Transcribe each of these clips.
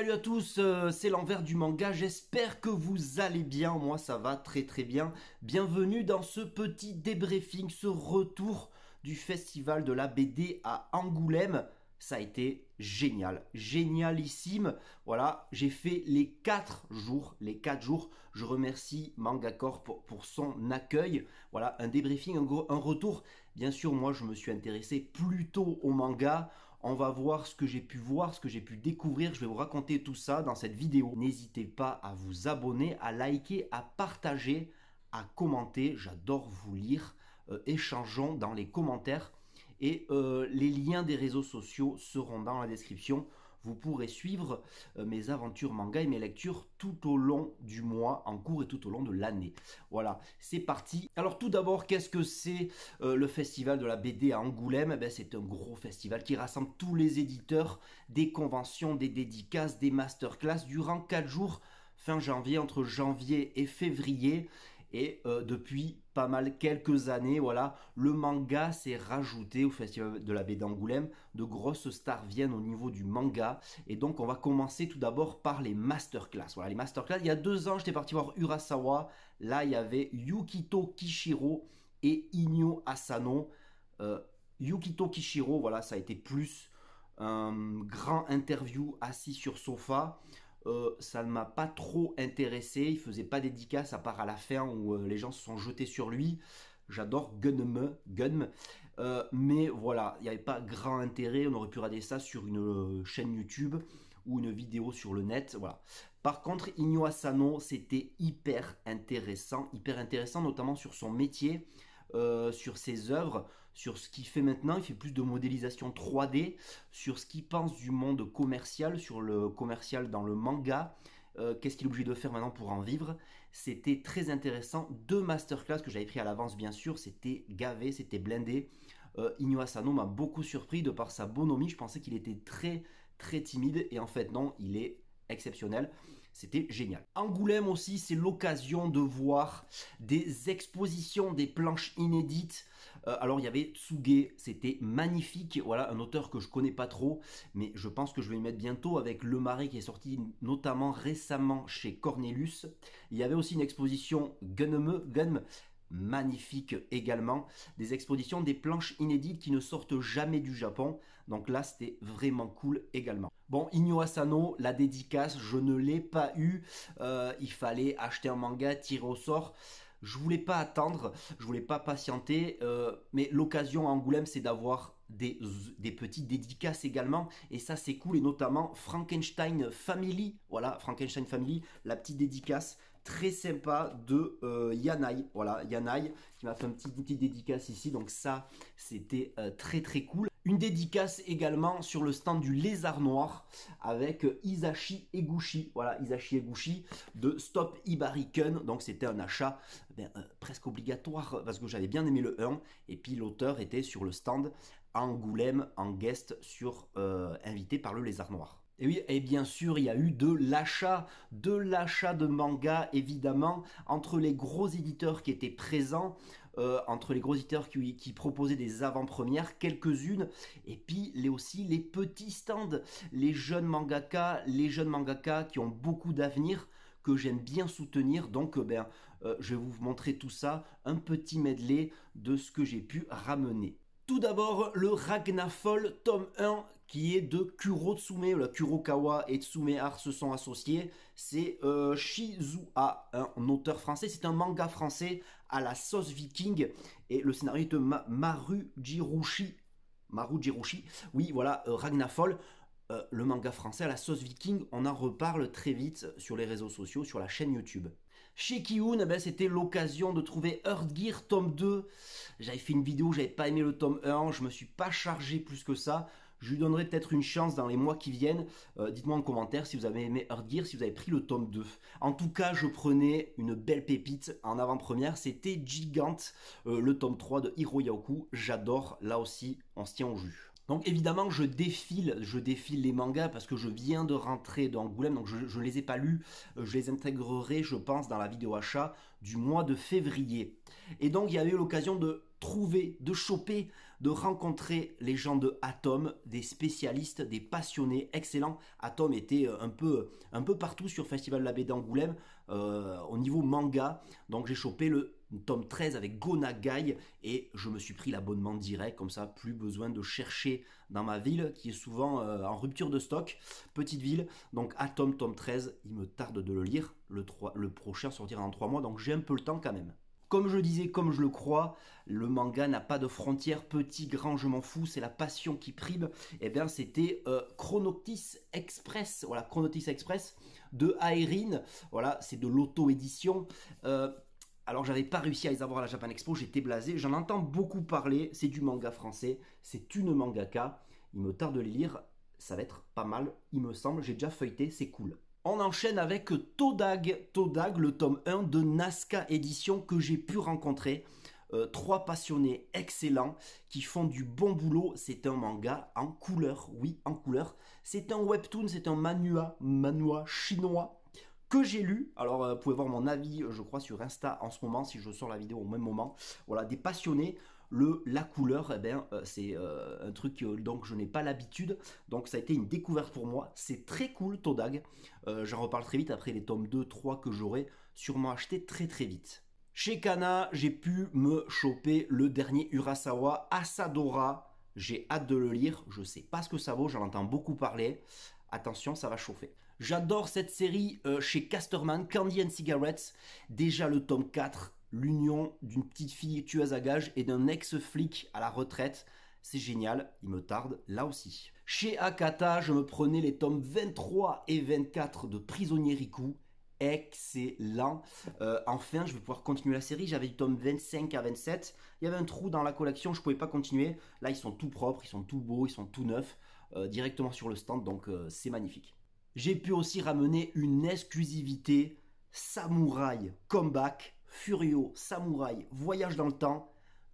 Salut à tous, euh, c'est l'envers du manga, j'espère que vous allez bien, moi ça va très très bien. Bienvenue dans ce petit débriefing, ce retour du festival de la BD à Angoulême. Ça a été génial, génialissime. Voilà, j'ai fait les 4 jours, les 4 jours. Je remercie Mangacorp pour, pour son accueil. Voilà, un débriefing, un, un retour. Bien sûr, moi je me suis intéressé plutôt au manga on va voir ce que j'ai pu voir, ce que j'ai pu découvrir. Je vais vous raconter tout ça dans cette vidéo. N'hésitez pas à vous abonner, à liker, à partager, à commenter. J'adore vous lire. Euh, échangeons dans les commentaires. Et euh, les liens des réseaux sociaux seront dans la description vous pourrez suivre euh, mes aventures manga et mes lectures tout au long du mois en cours et tout au long de l'année. Voilà, c'est parti. Alors tout d'abord, qu'est-ce que c'est euh, le festival de la BD à Angoulême eh ben, C'est un gros festival qui rassemble tous les éditeurs, des conventions, des dédicaces, des masterclasses durant 4 jours fin janvier, entre janvier et février. Et euh, depuis pas mal quelques années, voilà, le manga s'est rajouté au Festival de la baie d'Angoulême. De grosses stars viennent au niveau du manga. Et donc on va commencer tout d'abord par les masterclass. Voilà, les masterclass. Il y a deux ans, j'étais parti voir Urasawa. Là, il y avait Yukito Kishiro et Inyo Asano. Euh, Yukito Kishiro, voilà, ça a été plus un grand interview assis sur sofa. Euh, ça ne m'a pas trop intéressé. Il faisait pas dédicace à part à la fin où euh, les gens se sont jetés sur lui. J'adore Gunme, Gunm. Euh, mais voilà, il n'y avait pas grand intérêt. On aurait pu regarder ça sur une chaîne YouTube ou une vidéo sur le net. Par contre, Inyo Asano, c'était hyper intéressant. Hyper intéressant, notamment sur son métier, sur ses œuvres sur ce qu'il fait maintenant, il fait plus de modélisation 3D, sur ce qu'il pense du monde commercial, sur le commercial dans le manga, euh, qu'est-ce qu'il est obligé de faire maintenant pour en vivre. C'était très intéressant, deux masterclass que j'avais pris à l'avance bien sûr, c'était gavé, c'était blindé. Euh, Inyo m'a beaucoup surpris de par sa bonhomie, je pensais qu'il était très très timide et en fait non, il est exceptionnel. C'était génial. Angoulême aussi, c'est l'occasion de voir des expositions, des planches inédites. Euh, alors il y avait Tsuge, c'était magnifique. Voilà, un auteur que je connais pas trop, mais je pense que je vais y mettre bientôt avec Le Marais qui est sorti notamment récemment chez Cornelius. Il y avait aussi une exposition Gunme, Gunme magnifique également. Des expositions, des planches inédites qui ne sortent jamais du Japon. Donc là, c'était vraiment cool également. Bon, Inyo Asano, la dédicace, je ne l'ai pas eu. Euh, il fallait acheter un manga, tirer au sort. Je voulais pas attendre, je voulais pas patienter, euh, mais l'occasion à Angoulême, c'est d'avoir des, petites dédicaces également, et ça c'est cool, et notamment Frankenstein Family, voilà, Frankenstein Family, la petite dédicace très sympa de Yanaï euh, Yanai, voilà, Yanai, qui m'a fait un petit, une petite dédicace ici, donc ça c'était euh, très très cool. Une dédicace également sur le stand du Lézard Noir avec euh, Isashi Eguchi. Voilà, Isashi Eguchi de Stop Ibariken. Donc c'était un achat ben, presque obligatoire parce que j'avais bien aimé le 1. Et puis l'auteur était sur le stand Angoulême en guest sur euh, invité par le Lézard Noir. Et oui, et bien sûr, il y a eu de l'achat, de l'achat de manga, évidemment, entre les gros éditeurs qui étaient présents, euh, entre les gros éditeurs qui, proposaient des avant-premières, quelques-unes, et puis les, aussi les petits stands, les jeunes mangakas, les jeunes mangakas qui ont beaucoup d'avenir, que j'aime bien soutenir. Donc, euh, ben, je vais vous montrer tout ça, un petit medley de ce que j'ai pu ramener. Tout d'abord, le Ragnafol, tome 1, qui est de Kuro Tsume, la Kurokawa et Tsume se sont associés. C'est euh, Shizuha, un auteur français. C'est un manga français à la sauce viking. Et le scénariste de Maru Jirushi. Maru Jirushi, oui, voilà, euh, Ragnafol. Euh, le manga français à la sauce viking, on en reparle très vite sur les réseaux sociaux, sur la chaîne YouTube. Chez Kihoon, eh ben, c'était l'occasion de trouver Earth Gear tome 2. J'avais fait une vidéo, j'avais pas aimé le tome 1, je me suis pas chargé plus que ça. Je lui donnerai peut-être une chance dans les mois qui viennent. Euh, dites-moi en commentaire si vous avez aimé Earth Gear, si vous avez pris le tome 2. En tout cas, je prenais une belle pépite en avant-première. C'était Gigante, euh, le tome 3 de Hiro J'adore. Là aussi, on se tient au jus. Donc évidemment, je défile, je défile les mangas parce que je viens de rentrer d'Angoulême, donc je ne les ai pas lus. Euh, je les intégrerai, je pense, dans la vidéo achat du mois de février. Et donc, il y avait eu l'occasion de trouver, de choper, de rencontrer les gens de Atom, des spécialistes, des passionnés, excellents. Atom était euh, un peu, un peu partout sur Festival Labé d'Angoulême euh, au niveau manga. Donc j'ai chopé le tome 13 avec Gonagai et je me suis pris l'abonnement direct comme ça plus besoin de chercher dans ma ville qui est souvent euh, en rupture de stock petite ville donc Atom tome 13 il me tarde de le lire le, le prochain sortira dans 3 mois donc j'ai un peu le temps quand même comme je disais, comme je le crois, le manga n'a pas de frontières, petit, grand, je m'en fous, c'est la passion qui prime. Et eh bien, c'était euh, Chronotis Express, voilà, Chronotis Express de Aerin voilà, c'est de l'auto-édition. Euh, alors j'avais pas réussi à les avoir à la Japan Expo, j'étais blasé, j'en entends beaucoup parler, c'est du manga français, c'est une mangaka, il me tarde de les lire, ça va être pas mal, il me semble, j'ai déjà feuilleté, c'est cool. On enchaîne avec Todag, Todag, le tome 1 de Nasca Édition que j'ai pu rencontrer. Euh, trois passionnés excellents qui font du bon boulot. C'est un manga en couleur, oui, en couleur. C'est un webtoon, c'est un manua manua chinois que j'ai lu. Alors, euh, vous pouvez voir mon avis, euh, je crois, sur Insta en ce moment, si je sors la vidéo au même moment. Voilà, des passionnés. Le, la couleur, eh ben, euh, c'est un truc dont donc je n'ai pas l'habitude. Donc ça a été une découverte pour moi. C'est très cool, Todag. J'en reparle très vite après les tomes 2, 3 que j'aurai sûrement acheté très très vite. Chez Kana, j'ai pu me choper le dernier Urasawa, Asadora. J'ai hâte de le lire. Je sais pas ce que ça vaut, j'en entends beaucoup parler. Attention, ça va chauffer. J'adore cette série euh, chez Casterman, Candy and Cigarettes. Déjà le tome 4, l'union d'une petite fille tueuse à gages et d'un ex-flic à la retraite. C'est génial, il me tarde là aussi. Chez Akata, je me prenais les tomes 23 et 24 de Prisonnier Riku. Excellent. Euh, enfin, je vais pouvoir continuer la série. J'avais du tome 25 à 27. Il y avait un trou dans la collection, je pouvais pas continuer. Là, ils sont tout propres, ils sont tout beaux, ils sont tout neufs, euh, directement sur le stand, donc c'est magnifique j'ai pu aussi ramener une exclusivité Samouraï Comeback, Furio Samouraï Voyage dans le temps.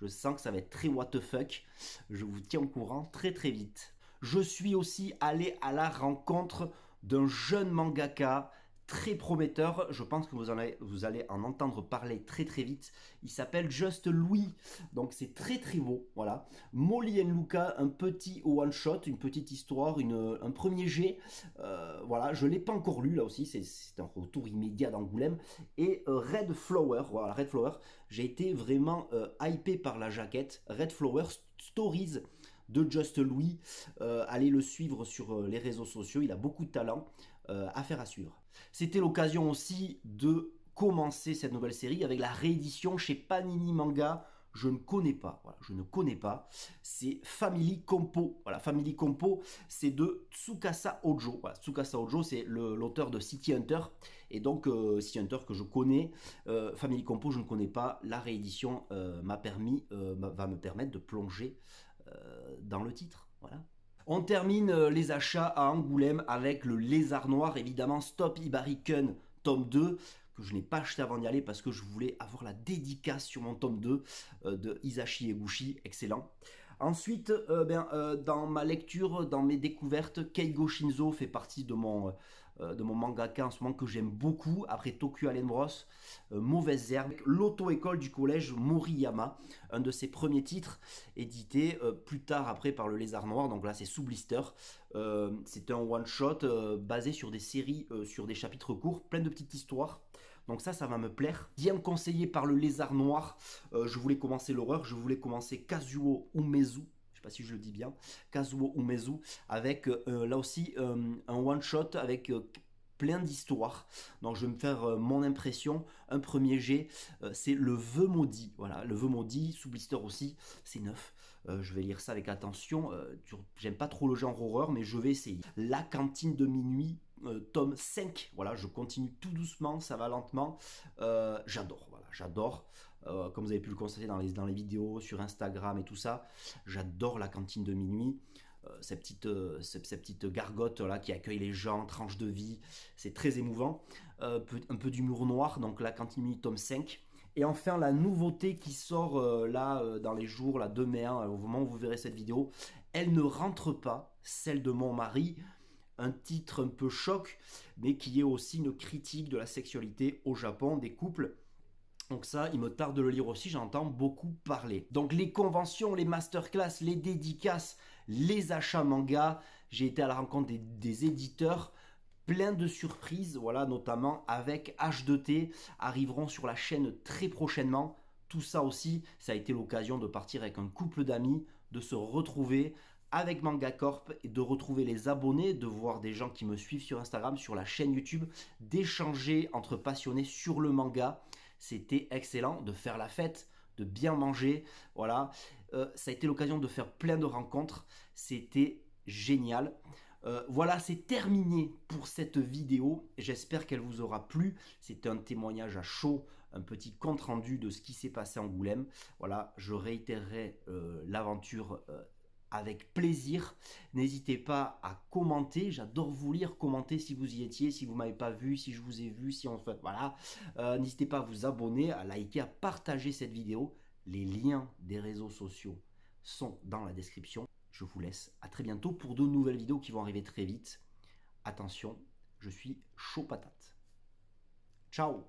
Je sens que ça va être très what the fuck. Je vous tiens au courant très très vite. Je suis aussi allé à la rencontre d'un jeune mangaka très prometteur. Je pense que vous, vous allez en entendre parler très très vite. Il s'appelle Just Louis, donc c'est très très beau. Voilà. Molly and Luca, un petit one shot, une petite histoire, un premier jet. Euh, voilà, je l'ai pas encore lu là aussi. C'est un retour immédiat d'Angoulême. Et euh, Red Flower, voilà Red Flower. J'ai été vraiment euh, hypé par la jaquette. Red Flower Stories de Just Louis. allez le suivre sur les réseaux sociaux, il a beaucoup de talent. Euh, affaire à suivre. C'était l'occasion aussi de commencer cette nouvelle série avec la réédition chez Panini Manga. Je ne connais pas, je ne connais pas. C'est Family Compo. Voilà, Family Compo, c'est de Tsukasa Ojo. Tsukasa Ojo, c'est l'auteur de City Hunter. Et donc, euh, City Hunter que je connais, euh, Family Compo, je ne connais pas. La réédition m'a permis, va me permettre de plonger dans le titre. Voilà. On termine euh, les achats à Angoulême avec le Lézard Noir, évidemment Stop Ibariken tome 2 que je n'ai pas acheté avant d'y aller parce que je voulais avoir la dédicace sur mon tome 2 euh, de Isashi Eguchi, excellent. Ensuite, euh, ben, euh, dans ma lecture, dans mes découvertes, Keigo Shinzo fait partie de mon, euh, de mon mangaka en ce moment que j'aime beaucoup. Après Tokyo Allen Bros, Mauvaise Herbe, l'auto-école du collège Moriyama, un de ses premiers titres, édité plus tard après par le Lézard Noir. Donc là, c'est sous blister. c'est un one-shot basé sur des séries, sur des chapitres courts, plein de petites histoires donc ça, ça va me plaire. Bien conseillé par le lézard noir. Euh, je voulais commencer l'horreur, je voulais commencer Kazuo Umezu. Je sais pas si je le dis bien. Kazuo Umezu avec euh, là aussi euh, un one shot avec plein d'histoires. Donc je vais me faire mon impression. Un premier jet, c'est le vœu maudit. Voilà, le vœu maudit, sous blister aussi, c'est neuf. je vais lire ça avec attention. J'aime pas trop le genre horreur, mais je vais essayer. La cantine de minuit euh, tome 5. Voilà, je continue tout doucement, ça va lentement. Euh, j'adore, voilà, j'adore. Euh, comme vous avez pu le constater dans les, dans les vidéos, sur Instagram et tout ça, j'adore la cantine de minuit. Cette petite, cette, petite, gargote là qui accueille les gens, tranche de vie, c'est très émouvant. un peu d'humour noir, donc la cantine de minuit tome 5. Et enfin, la nouveauté qui sort là dans les jours, là, demain, mai au moment où vous verrez cette vidéo, elle ne rentre pas, celle de mon mari un titre un peu choc, mais qui est aussi une critique de la sexualité au Japon des couples. Donc ça, il me tarde de le lire aussi, j'entends beaucoup parler. Donc les conventions, les masterclass, les dédicaces, les achats manga, j'ai été à la rencontre des, des éditeurs, plein de surprises, voilà, notamment avec H2T, arriveront sur la chaîne très prochainement. Tout ça aussi, ça a été l'occasion de partir avec un couple d'amis, de se retrouver, avec Corp. et de retrouver les abonnés, de voir des gens qui me suivent sur Instagram, sur la chaîne YouTube, d'échanger entre passionnés sur le manga. C'était excellent de faire la fête, de bien manger. Voilà, euh, ça a été l'occasion de faire plein de rencontres. C'était génial. Euh, voilà, c'est terminé pour cette vidéo. J'espère qu'elle vous aura plu. C'était un témoignage à chaud, un petit compte rendu de ce qui s'est passé en Goulême. Voilà, je réitérerai euh, l'aventure avec plaisir. N'hésitez pas à commenter, j'adore vous lire, commenter si vous y étiez, si vous m'avez pas vu, si je vous ai vu, si on fait voilà. Euh, n'hésitez pas à vous abonner, à liker, à partager cette vidéo. Les liens des réseaux sociaux sont dans la description. Je vous laisse à très bientôt pour de nouvelles vidéos qui vont arriver très vite. Attention, je suis chaud patate. Ciao